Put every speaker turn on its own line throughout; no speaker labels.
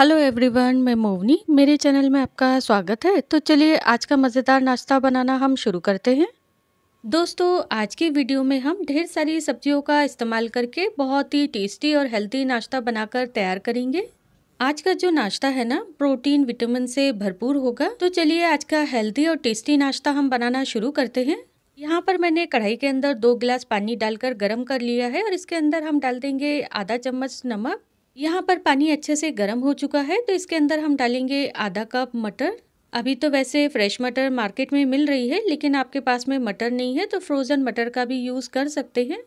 hello everyone मैं मोवनी मेरे channel में आपका स्वागत है तो चलिए आज का मज़ेदार नाश्ता बनाना हम शुरू करते हैं दोस्तों आज की वीडियो में हम ढेर सारी सब्जियों का इस्तेमाल करके बहुत ही टेस्टी और हेल्दी नाश्ता बनाकर तैयार करेंगे आज का जो नाश्ता है ना प्रोटीन विटामिन से भरपूर होगा तो चलिए आज का हेल्दी और टेस्टी नाश्ता हम बनाना शुरू करते हैं यहाँ पर मैंने कढ़ाई के अंदर दो गिलास पानी डालकर गर्म कर लिया है और इसके अंदर हम डाल देंगे आधा चम्मच नमक यहाँ पर पानी अच्छे से गर्म हो चुका है तो इसके अंदर हम डालेंगे आधा कप मटर अभी तो वैसे फ्रेश मटर मार्केट में मिल रही है लेकिन आपके पास में मटर नहीं है तो फ्रोज़न मटर का भी यूज़ कर सकते हैं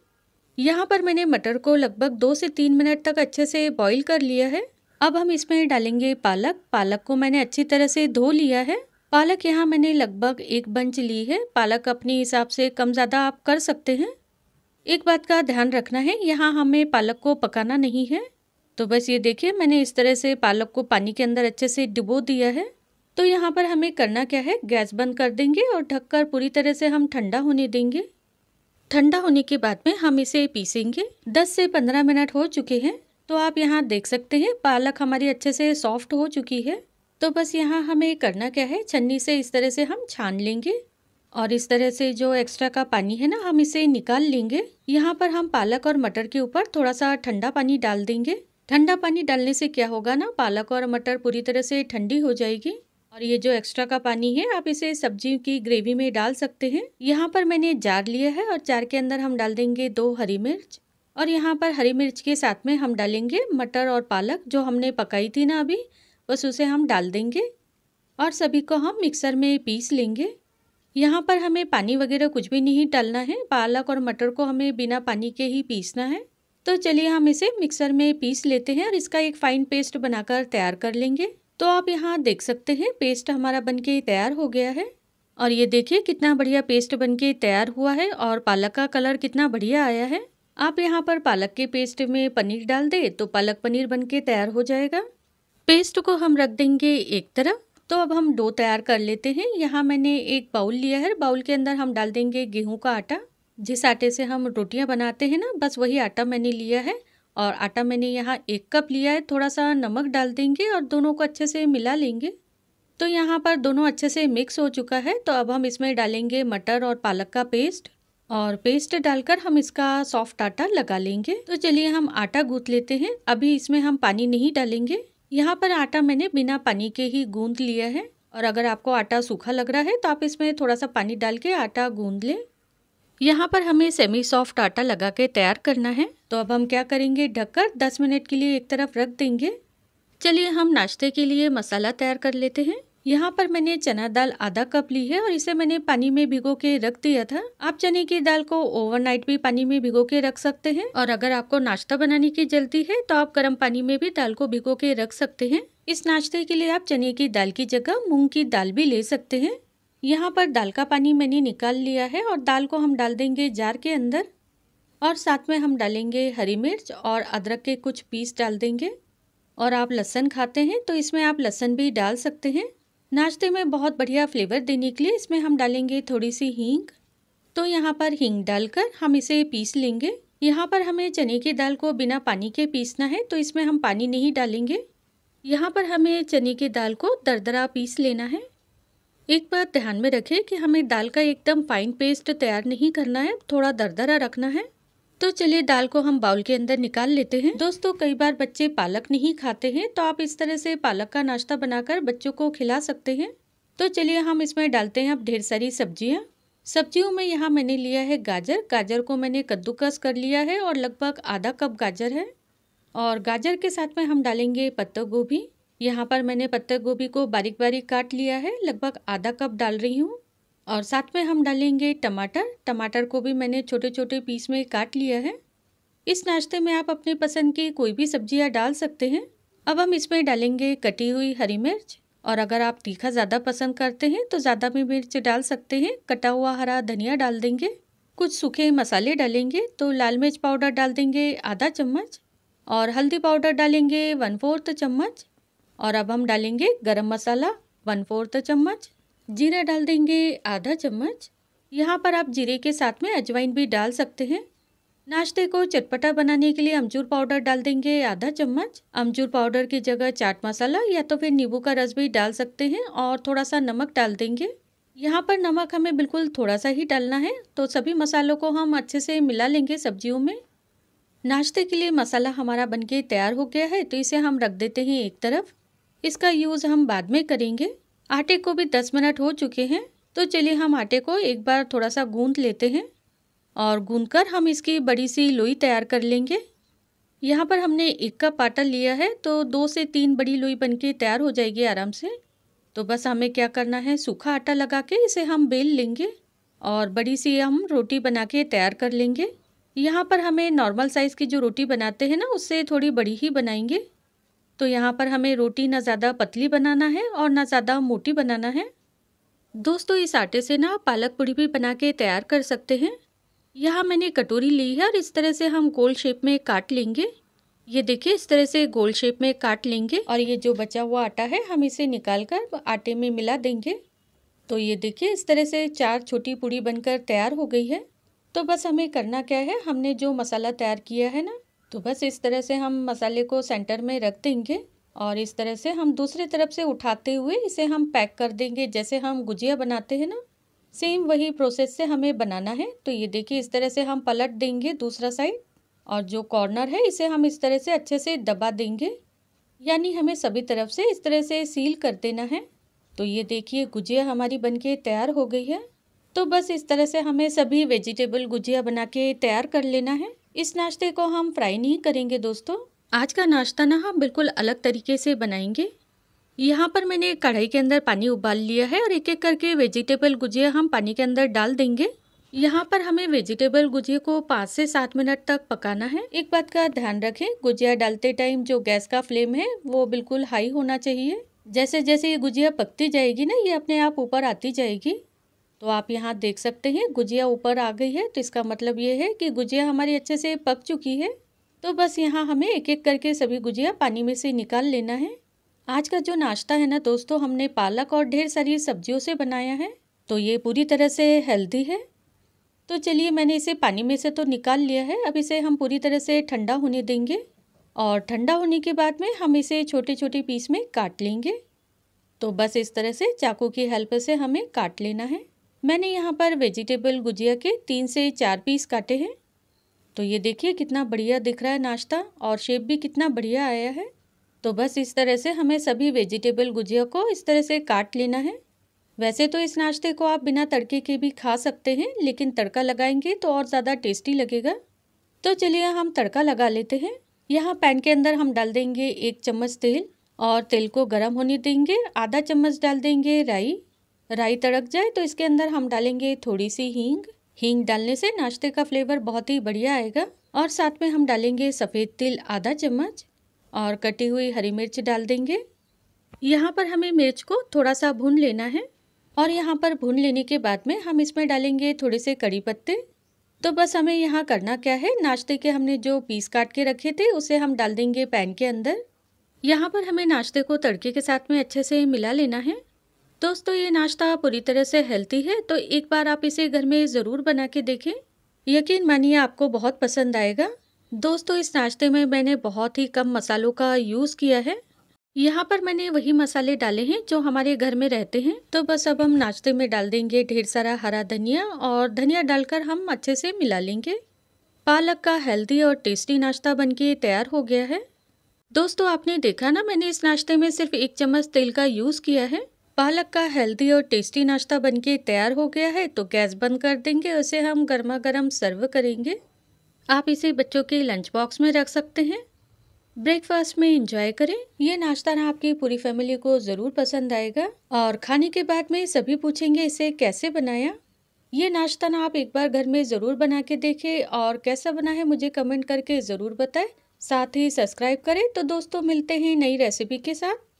यहाँ पर मैंने मटर को लगभग दो से तीन मिनट तक अच्छे से बॉईल कर लिया है अब हम इसमें डालेंगे पालक पालक को मैंने अच्छी तरह से धो लिया है पालक यहाँ मैंने लगभग एक बंच ली है पालक अपने हिसाब से कम ज़्यादा आप कर सकते हैं एक बात का ध्यान रखना है यहाँ हमें पालक को पकाना नहीं है तो बस ये देखिए मैंने इस तरह से पालक को पानी के अंदर अच्छे से डुबो दिया है तो यहाँ पर हमें करना क्या है गैस बंद कर देंगे और ढककर पूरी तरह से हम ठंडा होने देंगे ठंडा होने के बाद में हम इसे पीसेंगे 10 से 15 मिनट हो चुके हैं तो आप यहाँ देख सकते हैं पालक हमारी अच्छे से सॉफ्ट हो चुकी है तो बस यहाँ हमें करना क्या है छन्नी से इस तरह से हम छान लेंगे और इस तरह से जो एक्स्ट्रा का पानी है ना हम इसे निकाल लेंगे यहाँ पर हम पालक और मटर के ऊपर थोड़ा सा ठंडा पानी डाल देंगे ठंडा पानी डालने से क्या होगा ना पालक और मटर पूरी तरह से ठंडी हो जाएगी और ये जो एक्स्ट्रा का पानी है आप इसे सब्जी की ग्रेवी में डाल सकते हैं यहाँ पर मैंने जार लिया है और जार के अंदर हम डाल देंगे दो हरी मिर्च और यहाँ पर हरी मिर्च के साथ में हम डालेंगे मटर और पालक जो हमने पकाई थी ना अभी बस उसे हम डाल देंगे और सभी को हम मिक्सर में पीस लेंगे यहाँ पर हमें पानी वगैरह कुछ भी नहीं डालना है पालक और मटर को हमें बिना पानी के ही पीसना है तो चलिए हम इसे मिक्सर में पीस लेते हैं और इसका एक फ़ाइन पेस्ट बनाकर तैयार कर लेंगे तो आप यहाँ देख सकते हैं पेस्ट हमारा बनके तैयार हो गया है और ये देखिए कितना बढ़िया पेस्ट बनके तैयार हुआ है और पालक का कलर कितना बढ़िया आया है आप यहाँ पर पालक के पेस्ट में पनीर डाल दें तो पालक पनीर बन तैयार हो जाएगा पेस्ट को हम रख देंगे एक तरफ तो अब हम डो तैयार कर लेते हैं यहाँ मैंने एक बाउल लिया है बाउल के अंदर हम डाल देंगे गेहूं का आटा जिस आटे से हम रोटियां बनाते हैं ना बस वही आटा मैंने लिया है और आटा मैंने यहाँ एक कप लिया है थोड़ा सा नमक डाल देंगे और दोनों को अच्छे से मिला लेंगे तो यहाँ पर दोनों अच्छे से मिक्स हो चुका है तो अब हम इसमें डालेंगे मटर और पालक का पेस्ट और पेस्ट डालकर हम इसका सॉफ्ट आटा लगा लेंगे तो चलिए हम आटा गूंथ लेते हैं अभी इसमें हम पानी नहीं डालेंगे यहाँ पर आटा मैंने बिना पानी के ही गूंद लिया है और अगर आपको आटा सूखा लग रहा है तो आप इसमें थोड़ा सा पानी डाल के आटा गूंद लें यहाँ पर हमें सेमी सॉफ्ट आटा लगा के तैयार करना है तो अब हम क्या करेंगे ढककर 10 मिनट के लिए एक तरफ रख देंगे चलिए हम नाश्ते के लिए मसाला तैयार कर लेते हैं यहाँ पर मैंने चना दाल आधा कप ली है और इसे मैंने पानी में भिगो के रख दिया था आप चने की दाल को ओवरनाइट भी पानी में भिगो के रख सकते हैं और अगर आपको नाश्ता बनाने की जल्दी है तो आप गर्म पानी में भी दाल को भिगो के रख सकते हैं इस नाश्ते के लिए आप चने की दाल की जगह मूंग की दाल भी ले सकते हैं यहाँ पर दाल का पानी मैंने निकाल लिया है और दाल को हम डाल देंगे जार के अंदर और साथ में हम डालेंगे हरी मिर्च और अदरक के कुछ पीस डाल देंगे और आप लहसन खाते हैं तो इसमें आप लहसन भी डाल सकते हैं नाश्ते में बहुत बढ़िया फ्लेवर देने के लिए इसमें हम डालेंगे थोड़ी सी हींग तो यहाँ पर हींग डालकर हम इसे पीस लेंगे यहाँ पर हमें चने की दाल को बिना पानी के पीसना है तो इसमें हम पानी नहीं डालेंगे यहाँ पर हमें चने की दाल को दरदरा पीस लेना है एक बात ध्यान में रखें कि हमें दाल का एकदम फाइन पेस्ट तैयार नहीं करना है थोड़ा दरदरा रखना है तो चलिए दाल को हम बाउल के अंदर निकाल लेते हैं दोस्तों कई बार बच्चे पालक नहीं खाते हैं तो आप इस तरह से पालक का नाश्ता बनाकर बच्चों को खिला सकते हैं तो चलिए हम इसमें डालते हैं अब ढेर सारी सब्जियाँ सब्जियों में यहाँ मैंने लिया है गाजर गाजर को मैंने कद्दूकस कर लिया है और लगभग आधा कप गाजर है और गाजर के साथ में हम डालेंगे पत्ता गोभी यहाँ पर मैंने पत्ता गोभी को बारीक बारीक काट लिया है लगभग आधा कप डाल रही हूँ और साथ में हम डालेंगे टमाटर टमाटर को भी मैंने छोटे छोटे पीस में काट लिया है इस नाश्ते में आप अपने पसंद की कोई भी सब्जियाँ डाल सकते हैं अब हम इसमें डालेंगे कटी हुई हरी मिर्च और अगर आप तीखा ज़्यादा पसंद करते हैं तो ज़्यादा भी मिर्च डाल सकते हैं कटा हुआ हरा धनिया डाल देंगे कुछ सूखे मसाले डालेंगे तो लाल मिर्च पाउडर डाल देंगे आधा चम्मच और हल्दी पाउडर डालेंगे वन फोर्थ चम्मच और अब हम डालेंगे गरम मसाला वन फोर्थ चम्मच जीरा डाल देंगे आधा चम्मच यहाँ पर आप जीरे के साथ में अजवाइन भी डाल सकते हैं नाश्ते को चटपटा बनाने के लिए अमचूर पाउडर डाल देंगे आधा चम्मच अमचूर पाउडर की जगह चाट मसाला या तो फिर नींबू का रस भी डाल सकते हैं और थोड़ा सा नमक डाल देंगे यहाँ पर नमक हमें बिल्कुल थोड़ा सा ही डालना है तो सभी मसालों को हम अच्छे से मिला लेंगे सब्जियों में नाश्ते के लिए मसाला हमारा बनके तैयार हो गया है तो इसे हम रख देते हैं एक तरफ इसका यूज़ हम बाद में करेंगे आटे को भी दस मिनट हो चुके हैं तो चलिए हम आटे को एक बार थोड़ा सा गूंद लेते हैं और गूंद कर हम इसकी बड़ी सी लोई तैयार कर लेंगे यहाँ पर हमने एक कप आटा लिया है तो दो से तीन बड़ी लोई बन के तैयार हो जाएगी आराम से तो बस हमें क्या करना है सूखा आटा लगा के इसे हम बेल लेंगे और बड़ी सी हम रोटी बना के तैयार कर लेंगे यहाँ पर हमें नॉर्मल साइज़ की जो रोटी बनाते हैं ना उससे थोड़ी बड़ी ही बनाएंगे तो यहाँ पर हमें रोटी ना ज़्यादा पतली बनाना है और ना ज़्यादा मोटी बनाना है दोस्तों इस आटे से ना पालक पूड़ी भी बना के तैयार कर सकते हैं यहाँ मैंने कटोरी ली है और इस तरह से हम गोल शेप में काट लेंगे ये देखिए इस तरह से गोल शेप में काट लेंगे और ये जो बचा हुआ आटा है हम इसे निकाल कर आटे में मिला देंगे तो ये देखिए इस तरह से चार छोटी पूड़ी बनकर तैयार हो गई है तो बस हमें करना क्या है हमने जो मसाला तैयार किया है ना तो बस इस तरह से हम मसाले को सेंटर में रख देंगे और इस तरह से हम दूसरी तरफ से उठाते हुए इसे हम पैक कर देंगे जैसे हम गुजिया बनाते हैं ना सेम वही प्रोसेस से हमें बनाना है तो ये देखिए इस तरह से हम पलट देंगे दूसरा साइड और जो कॉर्नर है इसे हम इस तरह से अच्छे से दबा देंगे यानी हमें सभी तरफ से इस तरह से सील कर देना है तो ये देखिए गुजिया हमारी बनके तैयार हो गई है तो बस इस तरह से हमें सभी वेजिटेबल गुजिया बना के तैयार कर लेना है इस नाश्ते को हम फ्राई नहीं करेंगे दोस्तों आज का नाश्ता ना हम बिल्कुल अलग तरीके से बनाएंगे यहाँ पर मैंने कढ़ाई के अंदर पानी उबाल लिया है और एक एक करके वेजिटेबल गुजिया हम पानी के अंदर डाल देंगे यहाँ पर हमें वेजिटेबल गुजिया को पाँच से सात मिनट तक पकाना है एक बात का ध्यान रखें गुजिया डालते टाइम जो गैस का फ्लेम है वो बिल्कुल हाई होना चाहिए जैसे जैसे ये गुजिया पकती जाएगी ना ये अपने आप ऊपर आती जाएगी तो आप यहाँ देख सकते हैं गुजिया ऊपर आ गई है तो इसका मतलब ये है कि गुजिया हमारी अच्छे से पक चुकी है तो बस यहाँ हमें एक एक करके सभी गुजिया पानी में से निकाल लेना है आज का जो नाश्ता है ना दोस्तों हमने पालक और ढेर सारी सब्जियों से बनाया है तो ये पूरी तरह से हेल्दी है तो चलिए मैंने इसे पानी में से तो निकाल लिया है अब इसे हम पूरी तरह से ठंडा होने देंगे और ठंडा होने के बाद में हम इसे छोटे छोटे पीस में काट लेंगे तो बस इस तरह से चाकू की हेल्प से हमें काट लेना है मैंने यहाँ पर वेजिटेबल गुजिया के तीन से चार पीस काटे हैं तो ये देखिए कितना बढ़िया दिख रहा है नाश्ता और शेप भी कितना बढ़िया आया है तो बस इस तरह से हमें सभी वेजिटेबल गुजिया को इस तरह से काट लेना है वैसे तो इस नाश्ते को आप बिना तड़के के भी खा सकते हैं लेकिन तड़का लगाएंगे तो और ज़्यादा टेस्टी लगेगा तो चलिए हम तड़का लगा लेते हैं यहाँ पैन के अंदर हम डाल देंगे एक चम्मच तेल और तेल को गर्म होने देंगे आधा चम्मच डाल देंगे राई राई तड़क जाए तो इसके अंदर हम डालेंगे थोड़ी सी हींग हींग डालने से नाश्ते का फ्लेवर बहुत ही बढ़िया आएगा और साथ में हम डालेंगे सफ़ेद तिल आधा चम्मच और कटी हुई हरी मिर्च डाल देंगे यहाँ पर हमें मिर्च को थोड़ा सा भून लेना है और यहाँ पर भून लेने के बाद में हम इसमें डालेंगे थोड़े से कड़ी पत्ते तो बस हमें यहाँ करना क्या है नाश्ते के हमने जो पीस काट के रखे थे उसे हम डाल देंगे पैन के अंदर यहाँ पर हमें नाश्ते को तड़के के साथ में अच्छे से मिला लेना है दोस्तों ये नाश्ता पूरी तरह से हेल्थी है तो एक बार आप इसे घर में ज़रूर बना के देखें यकीन मानिए आपको बहुत पसंद आएगा दोस्तों इस नाश्ते में मैंने बहुत ही कम मसालों का यूज़ किया है यहाँ पर मैंने वही मसाले डाले हैं जो हमारे घर में रहते हैं तो बस अब हम नाश्ते में डाल देंगे ढेर सारा हरा धनिया और धनिया डालकर हम अच्छे से मिला लेंगे पालक का हेल्दी और टेस्टी नाश्ता बन तैयार हो गया है दोस्तों आपने देखा ना मैंने इस नाश्ते में सिर्फ एक चम्मच तेल का यूज़ किया है पालक का हेल्दी और टेस्टी नाश्ता बनके तैयार हो गया है तो गैस बंद कर देंगे उसे हम गर्मा गर्म सर्व करेंगे आप इसे बच्चों के लंच बॉक्स में रख सकते हैं ब्रेकफास्ट में इंजॉय करें ये नाश्ता ना आपकी पूरी फैमिली को ज़रूर पसंद आएगा और खाने के बाद में सभी पूछेंगे इसे कैसे बनाया ये नाश्ता ना आप एक बार घर में ज़रूर बना के देखें और कैसा बना है मुझे कमेंट करके ज़रूर बताएं साथ ही सब्सक्राइब करें तो दोस्तों मिलते हैं नई रेसिपी के साथ